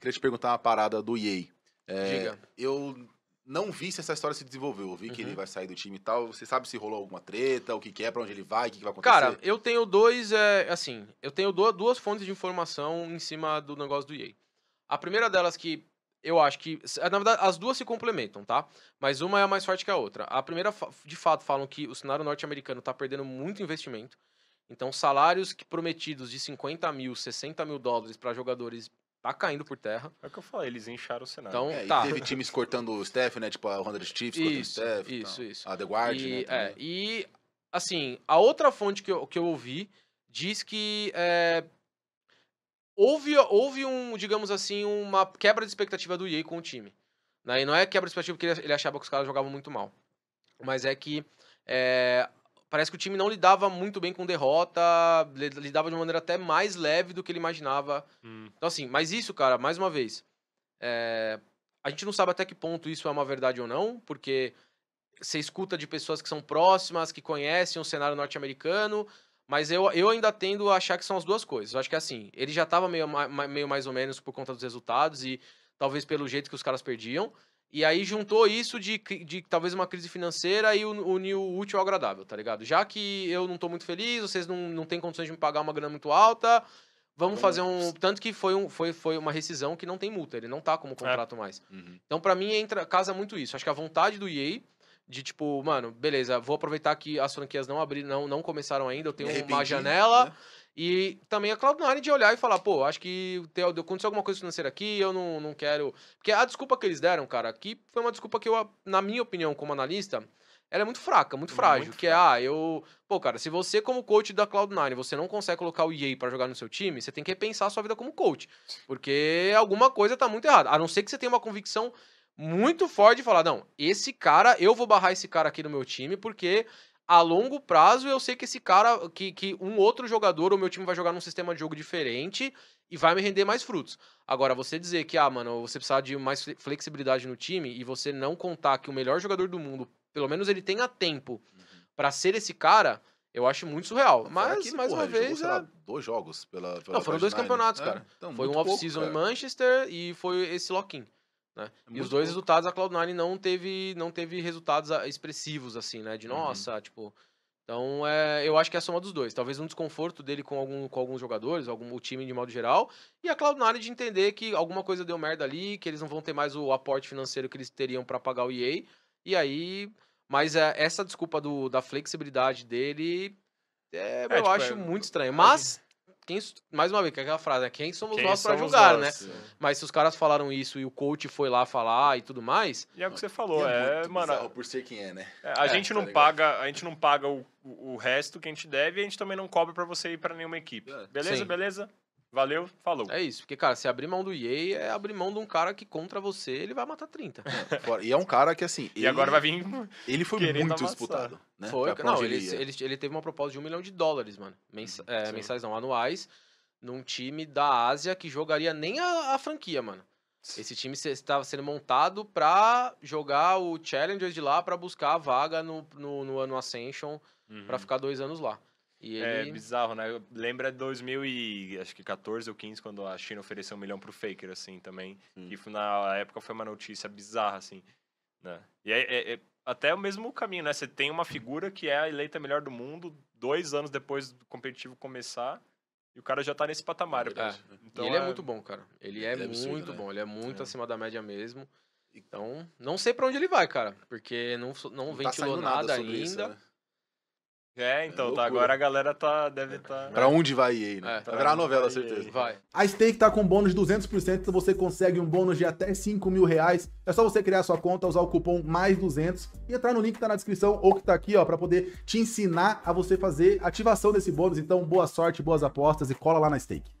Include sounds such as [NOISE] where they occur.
Queria te perguntar uma parada do Yei. É, Diga. Eu não vi se essa história se desenvolveu. Eu vi uhum. que ele uhum. vai sair do time e tal. Você sabe se rolou alguma treta, o que, que é, pra onde ele vai, o que, que vai acontecer? Cara, eu tenho dois. É, assim, eu tenho duas, duas fontes de informação em cima do negócio do Yei. A primeira delas que eu acho que. Na verdade, as duas se complementam, tá? Mas uma é mais forte que a outra. A primeira, de fato, falam que o cenário norte-americano tá perdendo muito investimento. Então, salários que prometidos de 50 mil, 60 mil dólares para jogadores tá caindo por terra. É o que eu falei, eles incharam o cenário. Então, é, tá. teve times cortando o Steph, né? Tipo a Honda Chiefs cortando isso, o Steph. Isso, isso. A The Guard, e, né? É, e, assim, a outra fonte que eu, que eu ouvi diz que é, houve, houve um, digamos assim, uma quebra de expectativa do EA com o time. Né? E não é quebra de expectativa porque ele, ele achava que os caras jogavam muito mal. Mas é que é, parece que o time não lidava muito bem com derrota, lidava de uma maneira até mais leve do que ele imaginava. Hum. Então, assim, mas isso, cara, mais uma vez, é... a gente não sabe até que ponto isso é uma verdade ou não, porque você escuta de pessoas que são próximas, que conhecem o cenário norte-americano, mas eu, eu ainda tendo a achar que são as duas coisas. Eu acho que, assim, ele já estava meio, meio mais ou menos por conta dos resultados e talvez pelo jeito que os caras perdiam. E aí juntou isso de, de talvez uma crise financeira e uniu o útil ao agradável, tá ligado? Já que eu não tô muito feliz, vocês não, não têm condições de me pagar uma grana muito alta, vamos fazer um. Tanto que foi, um, foi, foi uma rescisão que não tem multa, ele não tá como é. contrato é. mais. Uhum. Então, para mim, entra, casa muito isso. Acho que a vontade do EA de tipo, mano, beleza, vou aproveitar que as franquias não abriram, não, não começaram ainda, eu tenho uma janela. Né? E também a Cloud9 de olhar e falar, pô, acho que aconteceu alguma coisa financeira aqui, eu não, não quero. Porque a desculpa que eles deram, cara, aqui foi uma desculpa que eu, na minha opinião, como analista, ela é muito fraca, muito frágil. Muito que é, ah, eu. Pô, cara, se você, como coach da Cloud9, você não consegue colocar o EA para jogar no seu time, você tem que repensar a sua vida como coach. Porque alguma coisa tá muito errada. A não ser que você tenha uma convicção muito forte de falar: não, esse cara, eu vou barrar esse cara aqui no meu time, porque a longo prazo eu sei que esse cara, que, que um outro jogador, o meu time vai jogar num sistema de jogo diferente e vai me render mais frutos. Agora, você dizer que, ah, mano, você precisa de mais flexibilidade no time e você não contar que o melhor jogador do mundo, pelo menos ele tenha tempo uhum. para ser esse cara, eu acho muito surreal. Fora Mas, que, mais porra, uma vez. Jogou, é... lá, dois jogos pela. pela não, foram dois campeonatos, né? cara. É, então, foi um off-season em Manchester e foi esse lock-in. Né? É e os dois resultados a Cloud9 não teve, não teve resultados ah, expressivos, assim, né? De uhum. nossa, tipo. Então, é, eu acho que é a soma dos dois. Talvez um desconforto dele com, algum, com alguns jogadores, algum, o time de modo geral, e a Cloud9 de entender que alguma coisa deu merda ali, que eles não vão ter mais o aporte financeiro que eles teriam para pagar o EA. E aí. Mas é, essa desculpa do, da flexibilidade dele. É, é eu tipo, acho é, muito estranho. Mas quem, mais uma vez, que é aquela frase, né? Quem somos Quem nós para julgar, nós, né? É. Mas se os caras falaram isso e o coach foi lá falar e tudo mais. E é o que você falou, é, é mano. Por ser quem é, né? É, a é, gente tá não paga, a gente não paga o, o resto que a gente deve e a gente também não cobra para você ir para nenhuma equipe. Beleza, Sim. beleza? Valeu, falou. É isso, porque, cara, se abrir mão do Yei é abrir mão de um cara que contra você, ele vai matar 30. É, [LAUGHS] e é um cara que, assim. Ele, e agora vai vir. Ele foi muito amassar. disputado. Né, foi, não, ele, ele, ele, teve uma proposta de um milhão de dólares, mano. Mensa, uhum, é, mensais não, anuais, num time da Ásia que jogaria nem a, a franquia, mano. Esse time estava sendo montado pra jogar o Challenger de lá pra buscar a vaga no, no, no ano Ascension uhum. pra ficar dois anos lá. É ele... É bizarro, né? Lembra 2014 ou 15, quando a China ofereceu um milhão pro Faker, assim, também. Hum. E na época foi uma notícia bizarra, assim. Né? E é, é, é até o mesmo caminho, né? Você tem uma figura que é a eleita melhor do mundo dois anos depois do competitivo começar e o cara já tá nesse patamar. Ele, é. Né? Então, ele é... é... muito bom, cara. Ele é, ele é absurdo, muito né? bom, ele é muito é. acima da média mesmo. Então, não sei para onde ele vai, cara, porque não, não, não tá ventilou tá nada, nada ainda. Isso, né? É, é, então, tá, agora a galera tá, deve estar... Tá... Pra onde vai aí? né? É, vai virar novela, certeza. Vai. A Stake tá com bônus de 200%, então você consegue um bônus de até 5 mil reais. É só você criar sua conta, usar o cupom mais 200 e entrar no link que tá na descrição ou que tá aqui, ó, pra poder te ensinar a você fazer ativação desse bônus. Então, boa sorte, boas apostas e cola lá na Stake.